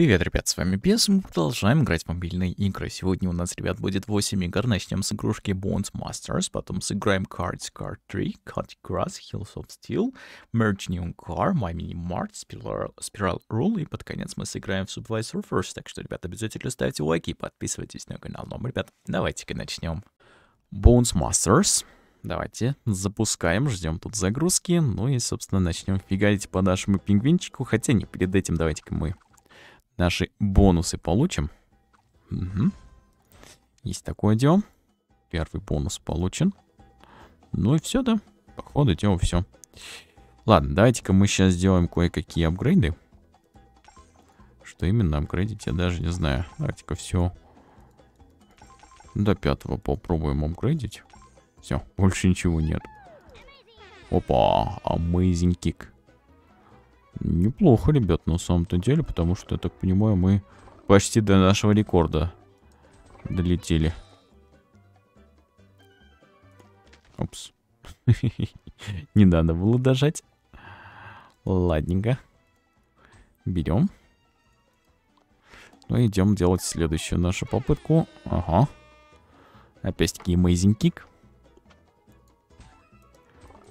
Привет, ребят, с вами Бес. мы продолжаем играть в мобильные игры. Сегодня у нас, ребят, будет 8 игр. Начнем с игрушки Bond Masters, потом сыграем Cards Card 3, Cut Grass, Hills of Steel, Merge New Car, My Mini Mart, Spiral, Spiral Rule, и под конец мы сыграем в Subvisor First. Так что, ребят, обязательно ставьте лайки и подписывайтесь на канал. Ну, ребят, давайте-ка начнем. Bones Masters. Давайте запускаем, ждем тут загрузки. Ну и, собственно, начнем фигарить по нашему пингвинчику. Хотя не перед этим давайте-ка мы наши бонусы получим. Угу. Есть такое дело. Первый бонус получен. Ну и все, да. походу ходу все. Ладно, давайте-ка мы сейчас сделаем кое-какие апгрейды. Что именно апгрейдить, я даже не знаю. Давайте-ка все до пятого попробуем апгрейдить. Все, больше ничего нет. Опа, amazing kick. Неплохо, ребят, на самом-то деле, потому что, я так понимаю, мы почти до нашего рекорда долетели. Опс. Не надо было дожать. Ладненько. Берем. Ну, идем делать следующую нашу попытку. Ага. Опять-таки amazing kick.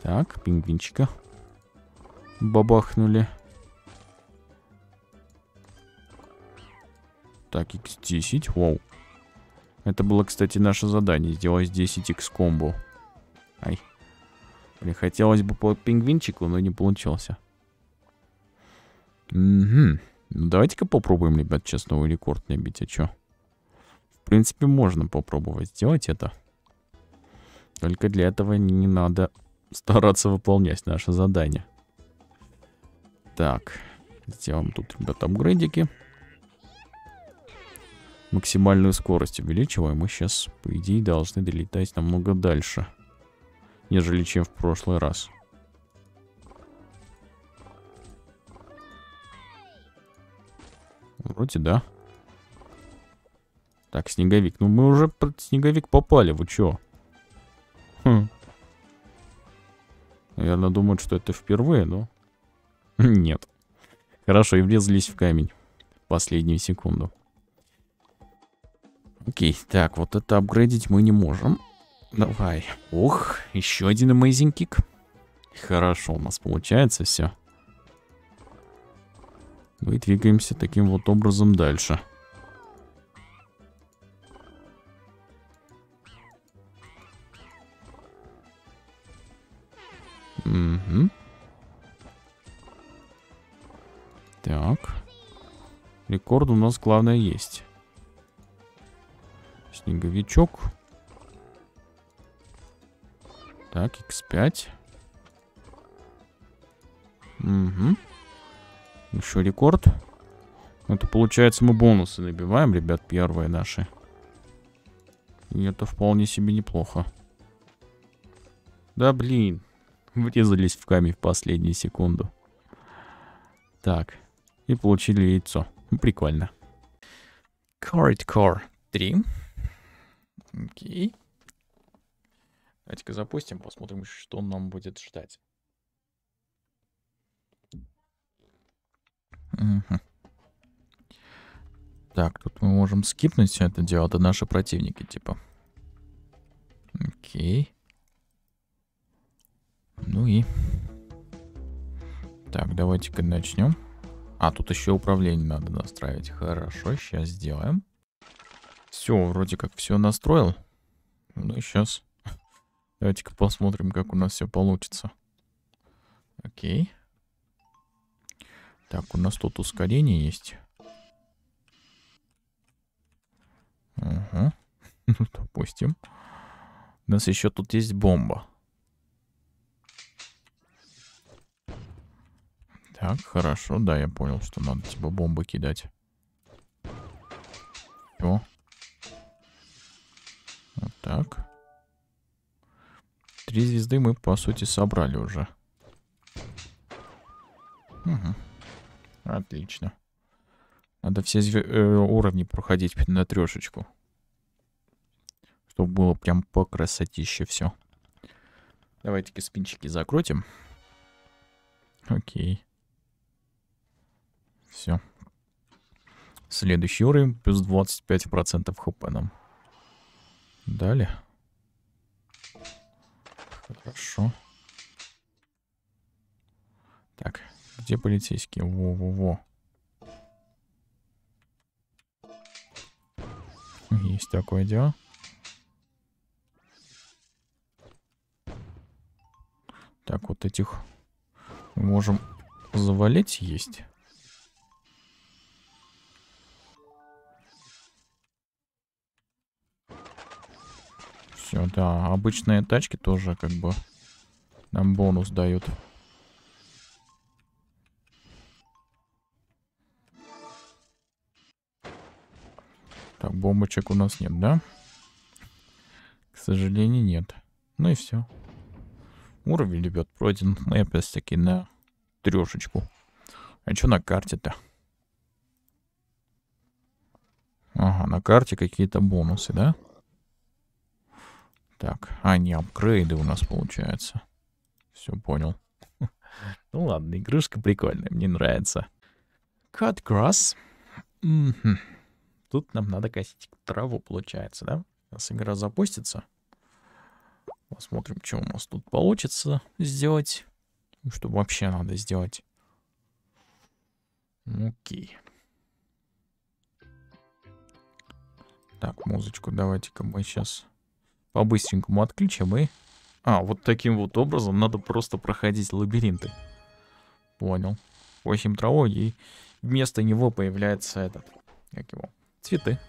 Так, пингвинчика бабахнули. Так, x10, вау. Это было, кстати, наше задание, сделать 10 x комбо. Ай. Блин, хотелось бы по пингвинчику, но не получился. Угу. Ну, давайте-ка попробуем, ребят, сейчас новый рекорд набить, а чё? В принципе, можно попробовать сделать это. Только для этого не надо стараться выполнять наше задание. Так, сделаем тут, ребята, апгрейдики. Максимальную скорость увеличиваем. И сейчас, по идее, должны долетать намного дальше, нежели чем в прошлый раз. Вроде да. Так, снеговик. Ну мы уже под снеговик попали, вы чё? Хм. Наверное, думают, что это впервые, но... Нет. Хорошо, и врезались в камень. Последнюю секунду. Окей, так, вот это апгрейдить мы не можем. Давай. Ух, еще один amazing kick. Хорошо, у нас получается все. Мы двигаемся таким вот образом дальше. Рекорд у нас, главное, есть. Снеговичок. Так, x5. Угу. Еще рекорд. Ну, это получается мы бонусы набиваем, ребят, первые наши. И это вполне себе неплохо. Да блин. Врезались в камень в последнюю секунду. Так. И получили яйцо. Прикольно. Corrid Core 3. Окей. Okay. Давайте-ка запустим, посмотрим, что нам будет ждать. Угу. Так, тут мы можем скипнуть все это дело, это наши противники, типа. Окей. Ну и... Так, давайте-ка начнем. А, тут еще управление надо настраивать. Хорошо, сейчас сделаем. Все, вроде как все настроил. Ну и сейчас. Давайте-ка посмотрим, как у нас все получится. Окей. Так, у нас тут ускорение есть. Угу. Ну, допустим. У нас еще тут есть бомба. Так, хорошо, да, я понял, что надо типа бомбы кидать. О. Вот так. Три звезды мы, по сути, собрали уже. Угу. Отлично. Надо все зве... э, уровни проходить на трешечку. Чтобы было прям по красотище все. Давайте-ка спинчики закрутим. Окей. Все. Следующий уровень плюс 25% хп нам. Далее. Хорошо. Так, где полицейские? Во-во-во. Есть такое дело. Так, вот этих можем завалить есть. Все, да. Обычные тачки тоже как бы нам бонус дают. Так, бомбочек у нас нет, да? К сожалению, нет. Ну и все. Уровень, ребят, пройден. Мы ну опять-таки на трешечку. А что на карте-то? Ага, на карте какие-то бонусы, да? Да. Так, а не апгрейды у нас получается. Все понял. Ну ладно, игрушка прикольная, мне нравится. Cut grass. Тут нам надо косить траву, получается, да? Сейчас игра запустится. Посмотрим, что у нас тут получится сделать. Ну, что вообще надо сделать. Окей. Так, музычку давайте-ка мы сейчас по-быстренькому отключим и... А, вот таким вот образом надо просто проходить лабиринты. Понял. 8 травой, и вместо него появляется этот... Как его? Цветы.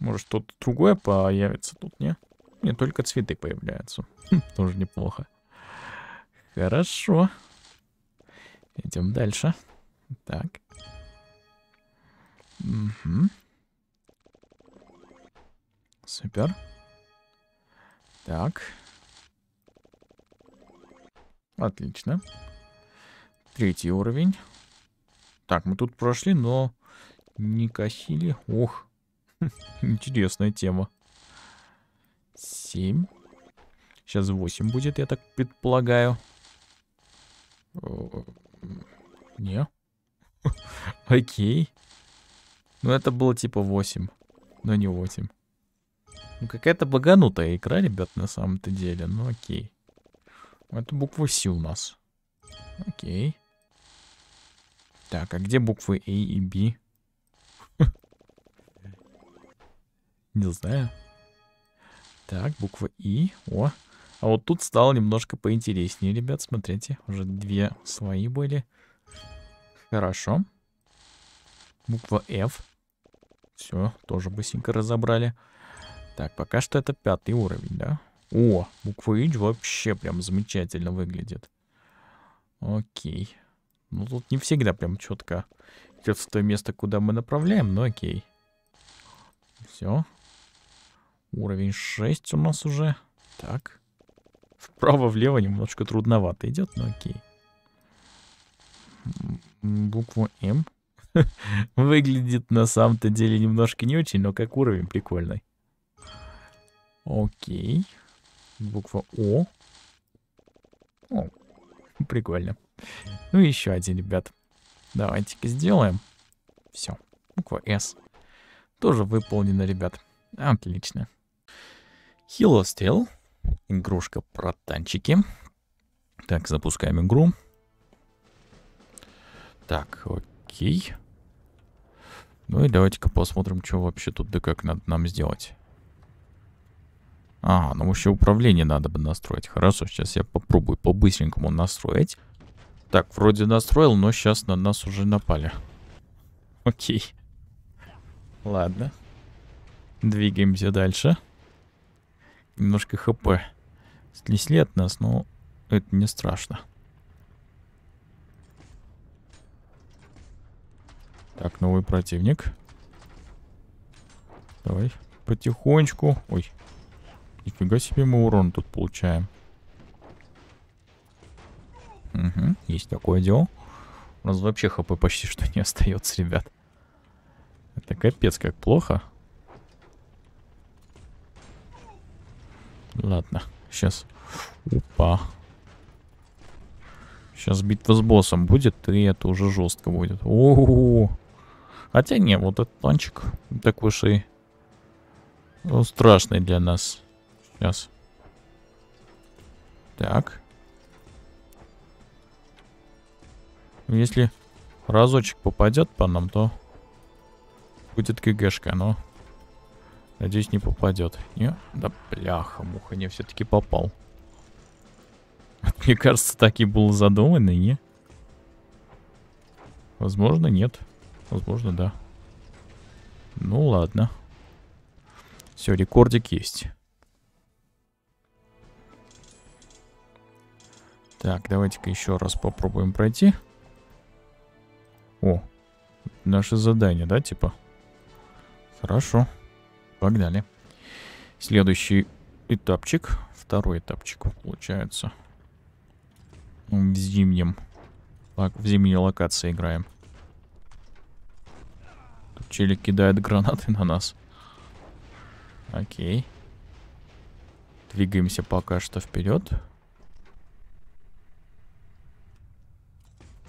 Может, что-то другое появится тут, не? Не, только цветы появляются. Хм, тоже неплохо. Хорошо. Идем дальше. Так. Угу. Супер. Так. Отлично. Третий уровень. Так, мы тут прошли, но не косили. Ох, интересная тема. Семь. Сейчас восемь будет, я так предполагаю. Э, не. Окей. Ну, это было типа восемь, но не восемь. Ну, какая-то баганутая игра, ребят, на самом-то деле. Ну, окей. Это буква С у нас. Окей. Так, а где буквы А и Б? Не знаю. Так, буква И. О. А вот тут стало немножко поинтереснее, ребят. Смотрите, уже две свои были. Хорошо. Буква F. Все, тоже быстренько разобрали. Так, пока что это пятый уровень, да? О, буква H вообще прям замечательно выглядит. Окей. Ну, тут не всегда прям четко идет в то место, куда мы направляем, но окей. Все. Уровень 6 у нас уже. Так. Вправо-влево немножко трудновато идет, но окей. Буква М выглядит на самом-то деле немножко не очень, но как уровень прикольный. Окей. Буква О. О, прикольно. Ну и еще один, ребят. Давайте-ка сделаем. Все. Буква С. Тоже выполнено, ребят. Отлично. Hello Steel. Игрушка про танчики. Так, запускаем игру. Так, окей. Ну и давайте-ка посмотрим, что вообще тут да как надо нам сделать. А, ну вообще управление надо бы настроить. Хорошо, сейчас я попробую по-быстренькому настроить. Так, вроде настроил, но сейчас на нас уже напали. Окей. Ладно. Двигаемся дальше. Немножко хп. Снесли от нас, но это не страшно. Так, новый противник. Давай потихонечку. Ой, Нифига себе мы урон тут получаем. Угу, есть такое дело. У нас вообще хп почти что не остается, ребят. Это капец как плохо. Ладно, сейчас. Опа. Сейчас битва с боссом будет, и это уже жестко будет. О, -о, -о. Хотя не, вот этот планчик такой уж и э, страшный для нас. Сейчас. Так. Если разочек попадет по нам, то будет ГГшка, но надеюсь не попадет. Не? Да бляха, муха, не все-таки попал. Мне кажется, так и было задумано, не? Возможно, нет. Возможно, да. Ну ладно. Все, рекордик есть. Так, давайте-ка еще раз попробуем пройти. О, наше задание, да, типа? Хорошо. Погнали. Следующий этапчик. Второй этапчик, получается. В зимнем. В зимней локации играем. Тут челик кидает гранаты на нас. Окей. Двигаемся пока что вперед. Вперед.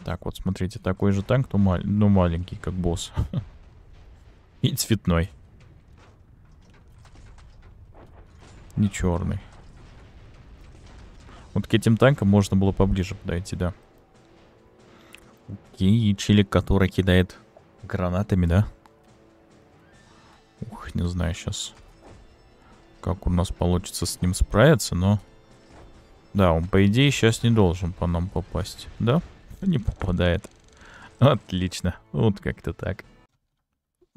Так, вот смотрите, такой же танк, но, мал но маленький, как босс. И цветной. Не черный. Вот к этим танкам можно было поближе подойти, да. Окей, челик, который кидает гранатами, да? Ух, не знаю сейчас, как у нас получится с ним справиться, но... Да, он, по идее, сейчас не должен по нам попасть, да? Да. Не попадает. Отлично. Вот как-то так.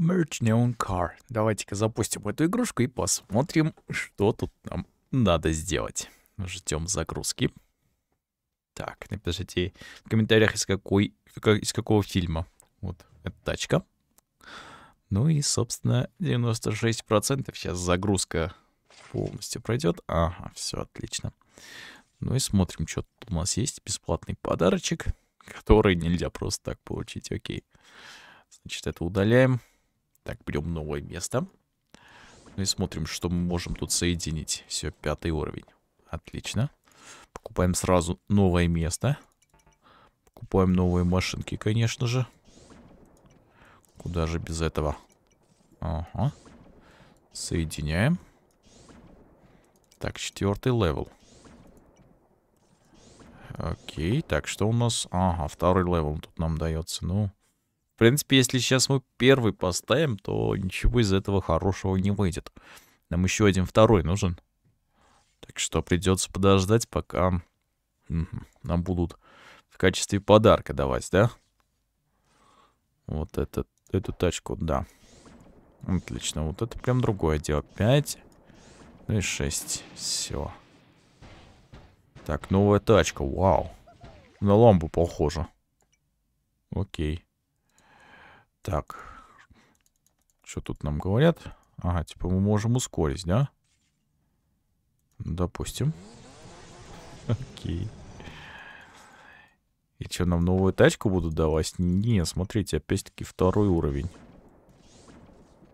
Merch Neon Car. Давайте-ка запустим эту игрушку и посмотрим, что тут нам надо сделать. Ждем загрузки. Так, напишите в комментариях, из, какой, из какого фильма. Вот, это тачка. Ну и, собственно, 96% сейчас загрузка полностью пройдет. Ага, все отлично. Ну и смотрим, что тут у нас есть. Бесплатный подарочек который нельзя просто так получить. Окей. Значит, это удаляем. Так, берем новое место. Ну и смотрим, что мы можем тут соединить. Все, пятый уровень. Отлично. Покупаем сразу новое место. Покупаем новые машинки, конечно же. Куда же без этого? Ага. Соединяем. Так, четвертый левел. Окей, так, что у нас? Ага, второй левел тут нам дается, ну... В принципе, если сейчас мы первый поставим, то ничего из этого хорошего не выйдет. Нам еще один второй нужен. Так что придется подождать, пока нам будут в качестве подарка давать, да? Вот этот, эту тачку, да. Отлично, вот это прям другое дело. 5, ну и 6, все. Так, новая тачка. Вау. На ламбу похоже. Окей. Так. Что тут нам говорят? Ага, типа мы можем ускорить, да? Допустим. Окей. И что, нам новую тачку будут давать? Не, смотрите, опять-таки второй уровень.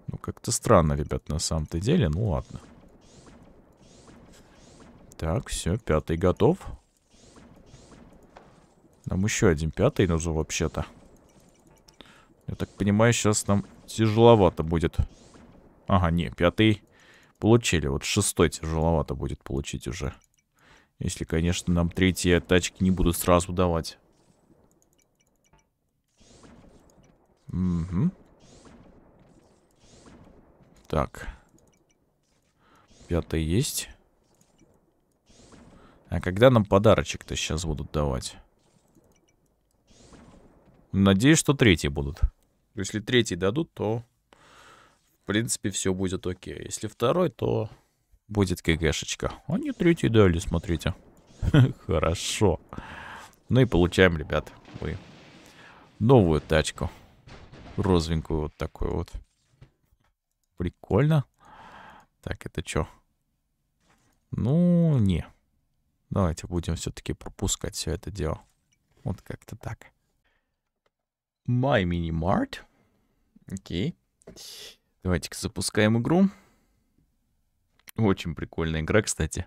Ну, как-то странно, ребят, на самом-то деле. Ну, ладно. Ладно. Так, все, пятый готов. Нам еще один пятый нужен вообще-то. Я так понимаю, сейчас нам тяжеловато будет. Ага, не, пятый получили. Вот шестой тяжеловато будет получить уже. Если, конечно, нам третьи тачки не будут сразу давать. Угу. Так. Пятый есть. А когда нам подарочек-то сейчас будут давать? Надеюсь, что третий будут. Если третий дадут, то, в принципе, все будет окей. Если второй, то будет КГшечка. Они третий дали, смотрите. Хорошо. Ну и получаем, ребят, вы новую тачку. Розовенькую вот такую вот. Прикольно. Так, это что? Ну, не. Давайте будем все-таки пропускать все это дело. Вот как-то так. My Mini Mart. Окей. Okay. Давайте-ка запускаем игру. Очень прикольная игра, кстати.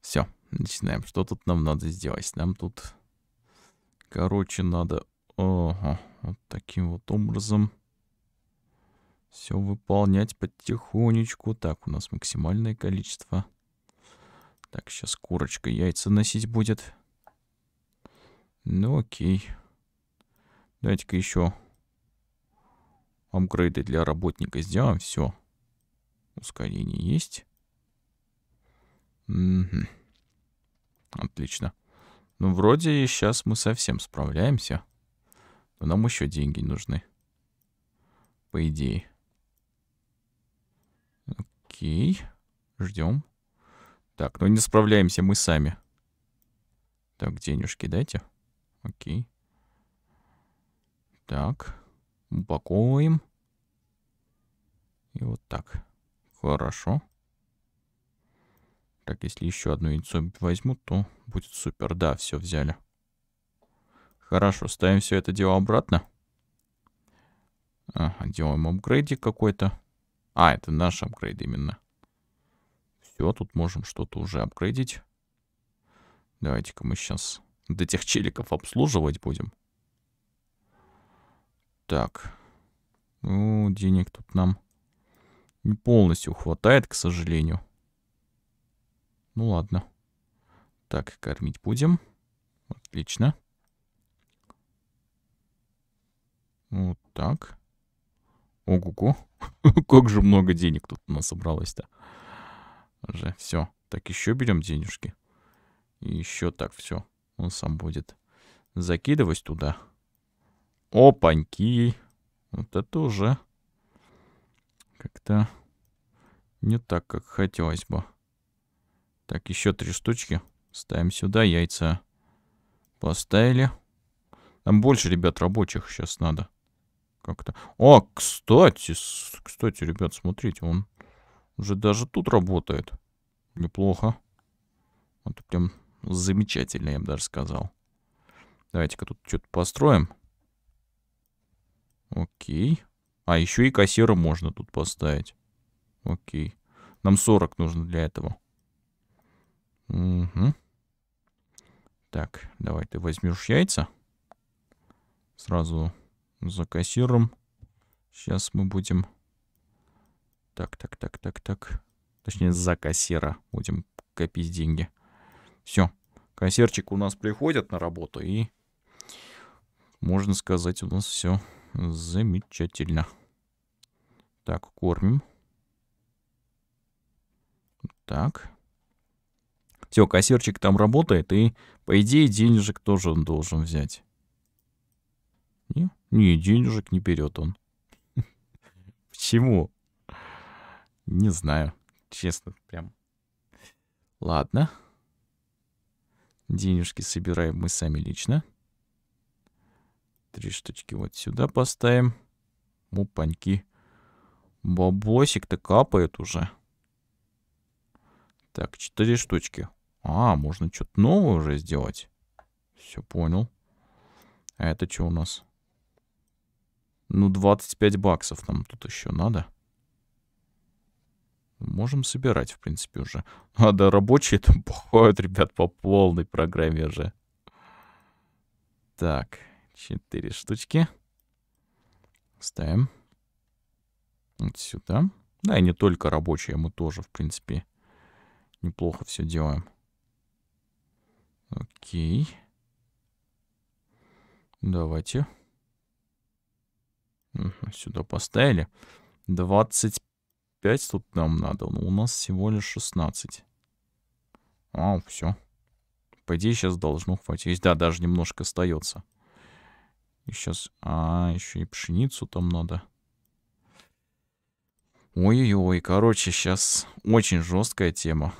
Все, начинаем. Что тут нам надо сделать? Нам тут, короче, надо ага, вот таким вот образом все выполнять потихонечку. Так, у нас максимальное количество. Так, сейчас курочка яйца носить будет. Ну окей. Давайте-ка еще апгрейды для работника сделаем. Все. Ускорение есть. Угу. Отлично. Ну, вроде сейчас мы совсем справляемся. Но нам еще деньги нужны. По идее. Окей. Ждем. Так, ну не справляемся мы сами. Так, денежки дайте. Окей. Так. Упаковываем. И вот так. Хорошо. Так, если еще одно яйцо возьму, то будет супер. Да, все взяли. Хорошо, ставим все это дело обратно. Ага, делаем апгрейдик какой-то. А, это наш апгрейд именно. Все, тут можем что-то уже апгрейдить. Давайте-ка мы сейчас до тех челиков обслуживать будем. Так. Ну, денег тут нам не полностью хватает, к сожалению. Ну ладно. Так, кормить будем. Отлично. Вот так. Ого-го. как же много денег тут у нас собралось-то же, все. Так еще берем денежки. И еще так все. Он сам будет. Закидывать туда. Опаньки. Вот это уже как-то не так, как хотелось бы. Так, еще три штучки. Ставим сюда яйца. Поставили. Там больше, ребят, рабочих сейчас надо. Как-то... О, кстати, кстати, ребят, смотрите, он уже даже тут работает. Неплохо. Это прям замечательно, я бы даже сказал. Давайте-ка тут что-то построим. Окей. А еще и кассира можно тут поставить. Окей. Нам 40 нужно для этого. Угу. Так, давай ты возьмешь яйца. Сразу за кассиром. Сейчас мы будем так, так, так, так, так. Точнее, за кассира будем копить деньги. Все. Кассирчик у нас приходит на работу и, можно сказать, у нас все замечательно. Так, кормим. Так. Все, кассирчик там работает, и, по идее, денежек тоже он должен взять. Не, не денежек не берет он. Почему? Не знаю, честно, прям. Ладно. Денежки собираем мы сами лично. Три штучки вот сюда поставим. Мупаньки. Бабосик-то капает уже. Так, четыре штучки. А, можно что-то новое уже сделать. Все понял. А это что у нас? Ну, 25 баксов нам тут еще надо. Можем собирать, в принципе, уже. А да, рабочие там пухают, ребят, по полной программе же. Так, четыре штучки. Ставим. Вот сюда. Да, и не только рабочие, мы тоже, в принципе, неплохо все делаем. Окей. Давайте. Сюда поставили. 25 5 тут нам надо, но у нас всего лишь 16. А, все. По идее, сейчас должно хватить. Да, даже немножко остается. И сейчас... А, еще и пшеницу там надо. Ой-ой-ой, короче, сейчас очень жесткая тема.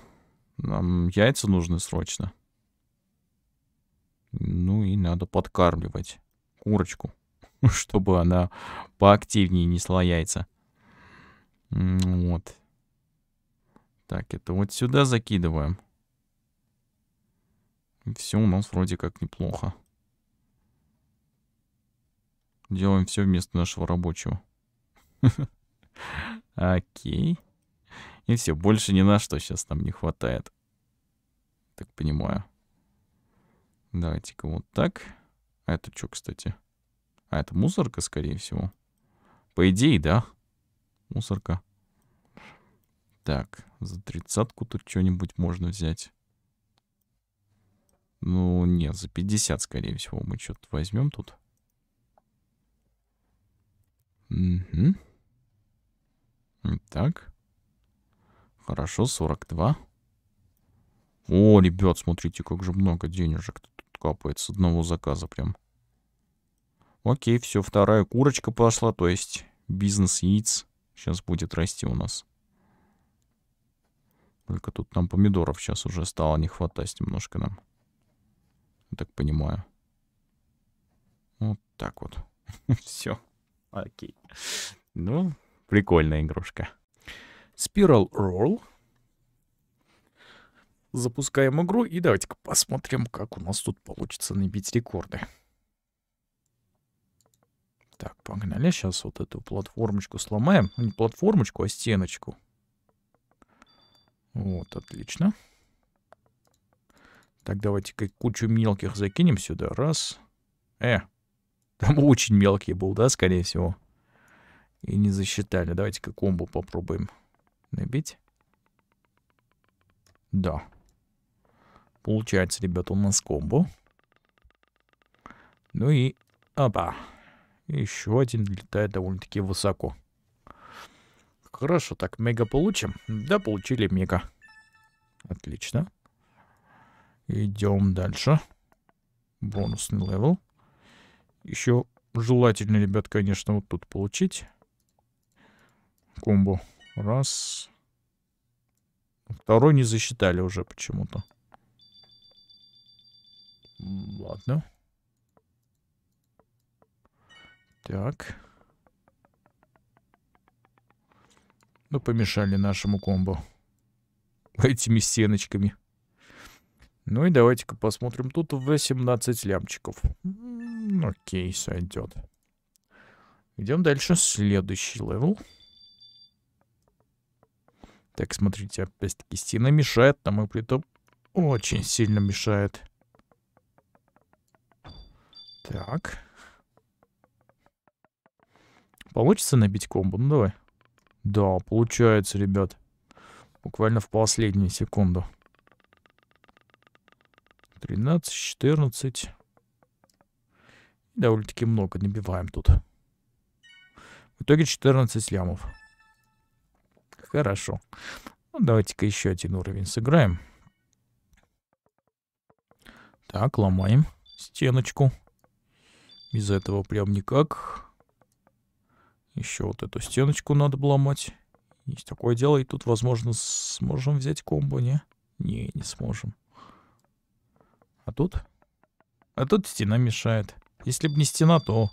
Нам яйца нужны срочно. Ну и надо подкармливать курочку, чтобы она поактивнее несла яйца. Вот. Так, это вот сюда закидываем. Все у нас вроде как неплохо. Делаем все вместо нашего рабочего. Окей. И все, больше ни на что сейчас нам не хватает. Так понимаю. Давайте-ка вот так. А это что, кстати? А это мусорка, скорее всего. По идее, да. Мусорка. Так, за тридцатку тут что-нибудь можно взять. Ну, нет, за 50, скорее всего, мы что-то возьмем тут. Угу. Так. Хорошо, 42. О, ребят, смотрите, как же много денежек тут капает с одного заказа прям. Окей, все, вторая курочка пошла, то есть бизнес яиц. Сейчас будет расти у нас. Только тут нам помидоров сейчас уже стало не хватать немножко нам. Я так понимаю. Вот так вот. Все. Окей. Ну, прикольная игрушка. Spiral Roll. Запускаем игру и давайте-ка посмотрим, как у нас тут получится набить рекорды. Так, погнали. Сейчас вот эту платформочку сломаем. Ну, не платформочку, а стеночку. Вот, отлично. Так, давайте-ка кучу мелких закинем сюда. Раз. Э, там очень мелкий был, да, скорее всего. И не засчитали. Давайте-ка комбо попробуем набить. Да. Получается, ребята, у нас комбо. Ну и... Опа еще один летает довольно-таки высоко. Хорошо, так мега получим. Да, получили мега. Отлично. Идем дальше. Бонусный левел. Еще желательно, ребят, конечно, вот тут получить. Комбо. Раз. Второй не засчитали уже почему-то. Ладно. Так. Ну, помешали нашему комбо. Этими стеночками. Ну и давайте-ка посмотрим. Тут 18 лямчиков. М -м, окей, сойдет. Идем дальше. Следующий левел. Так, смотрите, опять-таки стена мешает нам, и этом очень сильно мешает. Так. Получится набить комбо? Ну давай. Да, получается, ребят. Буквально в последнюю секунду. 13, 14. Довольно-таки много набиваем тут. В итоге 14 лямов. Хорошо. Ну, давайте-ка еще один уровень сыграем. Так, ломаем стеночку. Без этого прям никак. Еще вот эту стеночку надо обломать. Есть такое дело, и тут, возможно, сможем взять комбо, не? Не, не сможем. А тут? А тут стена мешает. Если бы не стена, то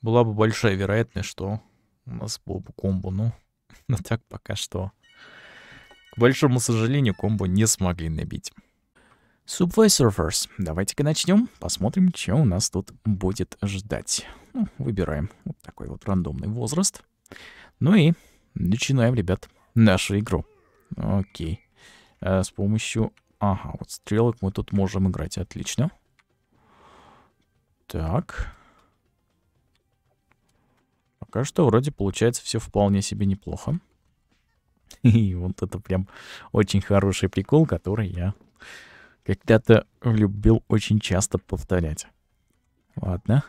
была бы большая вероятность, что у нас был бы комбо, ну. Но так пока что. К большому сожалению, комбо не смогли набить. Subway Surfers. Давайте-ка начнем, посмотрим, что у нас тут будет ждать. Ну, выбираем вот такой вот рандомный возраст. Ну и начинаем, ребят, нашу игру. Окей. А с помощью... Ага, вот стрелок мы тут можем играть. Отлично. Так. Пока что вроде получается все вполне себе неплохо. И вот это прям очень хороший прикол, который я когда-то любил очень часто повторять. Ладно.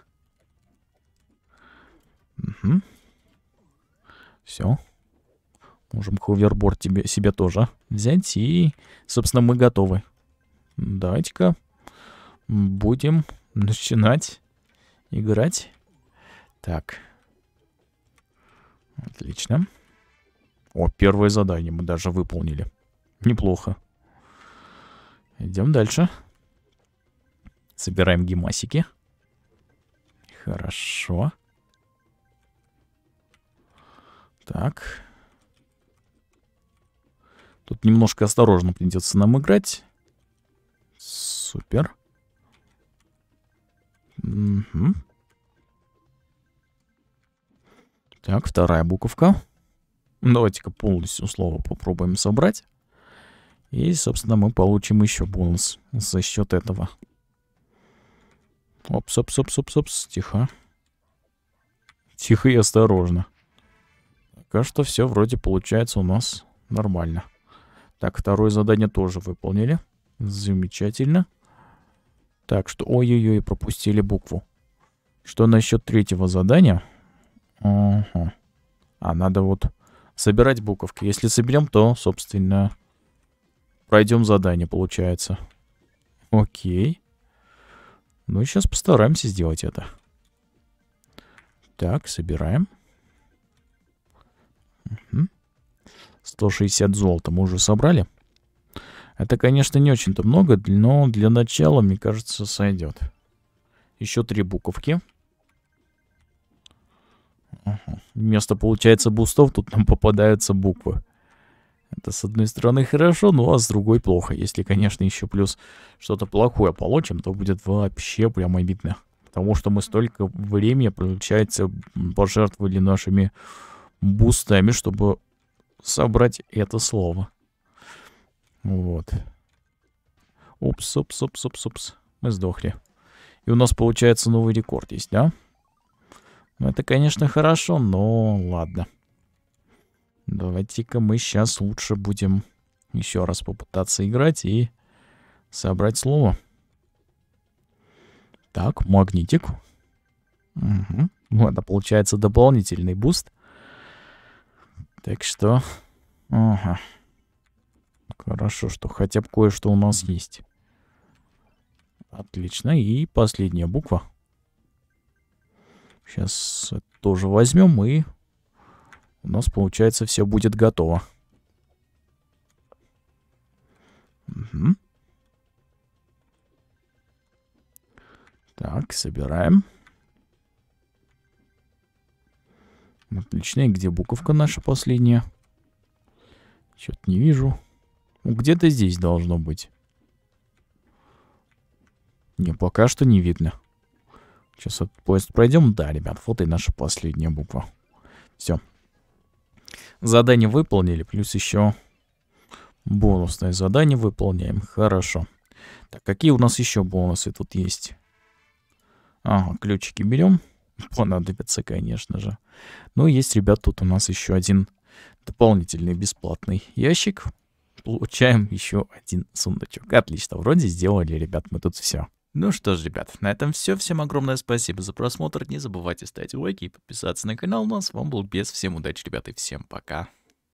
Угу. Все. Можем ховерборд тебе, себе тоже взять. И, собственно, мы готовы. Давайте-ка будем начинать играть. Так. Отлично. О, первое задание мы даже выполнили. Неплохо. Идем дальше. Собираем гемасики. Хорошо. Так. Тут немножко осторожно придется нам играть. Супер. Угу. Так, вторая буковка. Давайте-ка полностью слово попробуем собрать. И, собственно, мы получим еще бонус за счет этого. Опс, опс, опс, опс, опс, тихо. Тихо и осторожно. Пока что все вроде получается у нас нормально. Так, второе задание тоже выполнили. Замечательно. Так что, ой-ой-ой, пропустили букву. Что насчет третьего задания? Ага. А надо вот собирать буковки. Если соберем, то, собственно, Пройдем задание, получается. Окей. Ну, сейчас постараемся сделать это. Так, собираем. Угу. 160 золота мы уже собрали. Это, конечно, не очень-то много, но для начала, мне кажется, сойдет. Еще три буковки. Угу. Вместо, получается, бустов тут нам попадаются буквы. Это, с одной стороны, хорошо, ну а с другой плохо. Если, конечно, еще плюс что-то плохое получим, то будет вообще прям обидно. Потому что мы столько времени, получается, пожертвовали нашими бустами, чтобы собрать это слово. Вот. Упс, упс, упс, упс, упс. Мы сдохли. И у нас, получается, новый рекорд есть, да? Ну, это, конечно, хорошо, но ладно. Давайте-ка мы сейчас лучше будем еще раз попытаться играть и собрать слово. Так, магнитик. Угу. Ладно, получается дополнительный буст. Так что... Ага. Хорошо, что хотя бы кое-что у нас есть. Отлично. И последняя буква. Сейчас э, тоже возьмем и у нас, получается, все будет готово. Угу. Так, собираем. Отлично. И где буковка наша последняя? Что-то не вижу. Ну, где-то здесь должно быть. Не, пока что не видно. Сейчас этот поезд пройдем. Да, ребят, вот и наша последняя буква. Все. Задание выполнили, плюс еще бонусное задание выполняем. Хорошо. Так, какие у нас еще бонусы тут есть? Ага, ключики берем. понадобится, конечно же. Ну, есть, ребят, тут у нас еще один дополнительный бесплатный ящик. Получаем еще один сундучок. Отлично, вроде сделали, ребят, мы тут все. Ну что ж, ребят, на этом все. Всем огромное спасибо за просмотр. Не забывайте ставить лайки и подписаться на канал. Ну а с вами был Без. Всем удачи, ребята, и всем пока.